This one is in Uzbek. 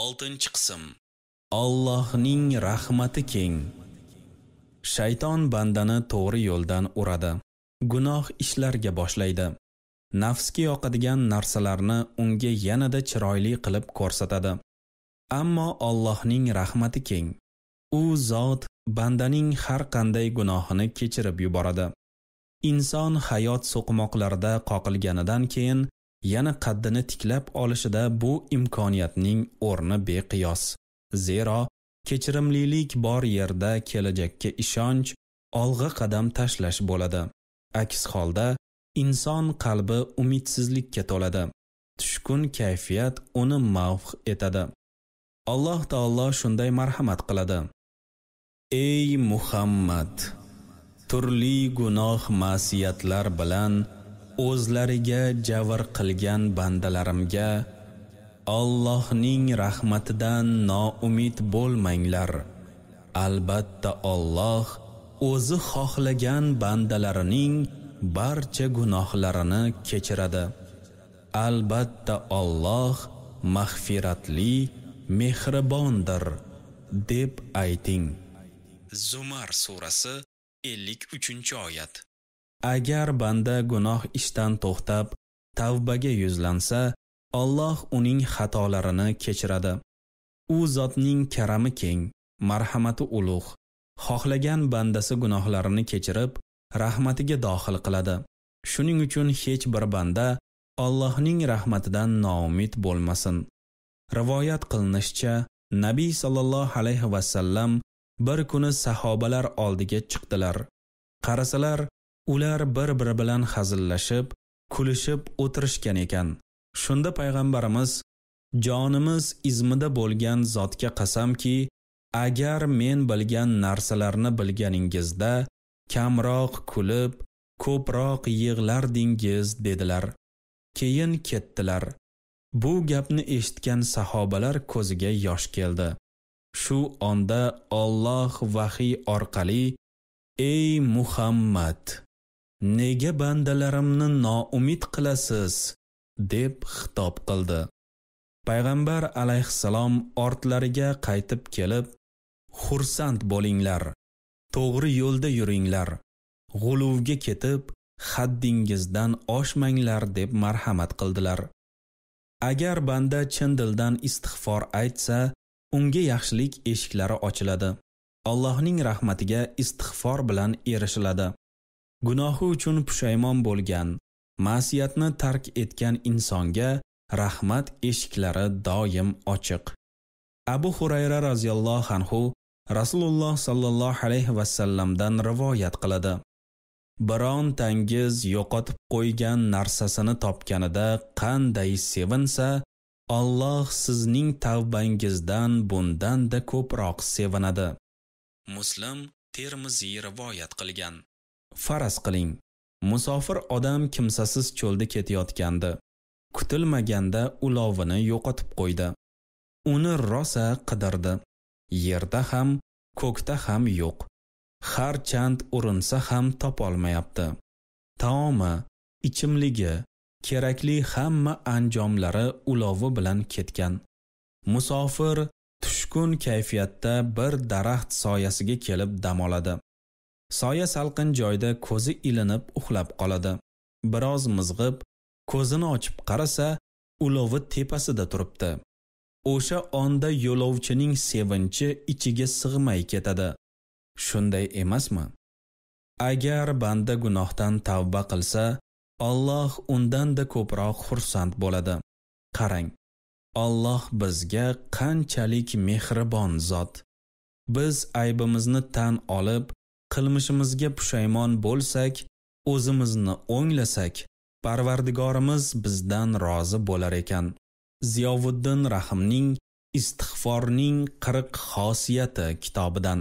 oltinchi qism Allohning rahmati keng shayton bandani to'g'ri yo'ldan uradi gunoh ishlarga boshlaydi nafsga yoqadigan narsalarni unga yanada chiroyli qilib ko'rsatadi ammo Allohning rahmati keng u zot bandaning har qanday gunohini kechirib yuboradi inson hayot so'qmoqlarida qoqilganidan keyin yana qaddini tiklab olishida bu imkoniyatning o'rni beqiyos zero kechirimlilik bor yerda kelajakka ishonch olg'a qadam tashlash bo'ladi aks holda inson qalbi umidsizlikka to'ladi tushkun kayfiyat uni mavh etadi alloh taolo shunday marhamat qiladi ey muhammad turli gunoh ma'siyatlar bilan o'zlariga javr qilgan bandalarimga Allohning rahmatidan noumid bo'lmanglar. Albatta Alloh o'zi xohlagan bandalarining barcha gunohlarini kechiradi. Albatta Alloh mag'firatli, mehribondir deb ayting. Zumar surasi 53-oyat Agar banda gunoh ishdan to'xtab, tavbaga yuzlansa, Alloh uning xatolarini kechiradi. U zotning karami keng, marhamati ulug', xohlagan bandasi gunohlarini kechirib, rahmatiga dohil qiladi. Shuning uchun hech bir banda Allohning rahmatidan noumid bo'lmasin. Rivoyat qilinishicha, Nabiy sallallohu alayhi va sallam bir kuni sahobalar oldiga chiqdilar. Qarasalar, ular bir biri bilan hazillashib kulishib o'tirishgan ekan shunda payg'ambarimiz jonimiz izmida bo'lgan zotga qasamki agar men bilgan narsalarni bilganingizda kamroq kulib ko'proq yig'lardingiz dedilar keyin ketdilar bu gapni eshitgan sahobalar ko'ziga yosh keldi shu onda Alloh vahiy orqali ey Muhammad nega bandalarimni noumid qilasiz deb xitob qildi payg'ambar alayhissalom ortlariga qaytib kelib xursand bo'linglar to'g'ri yo'lda yuringlar g'uluvga ketib haddingizdan oshmanglar deb marhamat qildilar agar banda chin dildan istig'for aytsa unga yaxshilik eshiklari ochiladi allohning rahmatiga istig'for bilan erishiladi gunohi uchun pushaymon bo'lgan ma'siyatni tark etgan insonga rahmat eshiklari doim ochiq abu hurayra roziyallohu anhu rasululloh sollallohu alayhi vasallamdan rivoyat qiladi birontangiz yo'qotib qo'ygan narsasini topganida qanday sevinsa Alloh sizning tavbangizdan bundan da ko'proq sevinadi. Muslim Termiziy rivoyat qilgan. Faraz qiling, musofir odam kimsasiz cho'lda ketayotgandi. Kutilmaganda ulovini yo'qotib qo'ydi. Uni rosa qidirdi. Yerda ham, ko'kda ham yo'q. Har chand urinsa ham topolmayapti. Taomi, ichimligi, kerakli hamma anjomlari ulovi bilan ketgan. Musofir tushkun kayfiyatda bir daraxt soyasiga kelib dam oladi. soya salqin joyda ko'zi ilinib uxlab qoladi. Biroz mizg'ib, ko'zini ochib qarasa, ulovi tepasida turibdi. O'sha onda yo'lovchining sevinchi ichiga sig'may ketadi. Shunday emasmi? Agar banda gunohdan tavba qilsa, Alloh undanda ko'proq xursand bo'ladi. Qarang, Alloh bizga qanchalik mehribon zot. Biz aybimizni tan olib, qilmishimizga pushaymon bo'lsak, o'zimizni o'nglasak, Parvardigorimiz bizdan rozi bo'lar ekan. Ziyovuddin Rahimning Istig'forning 40 xosiyati kitobidan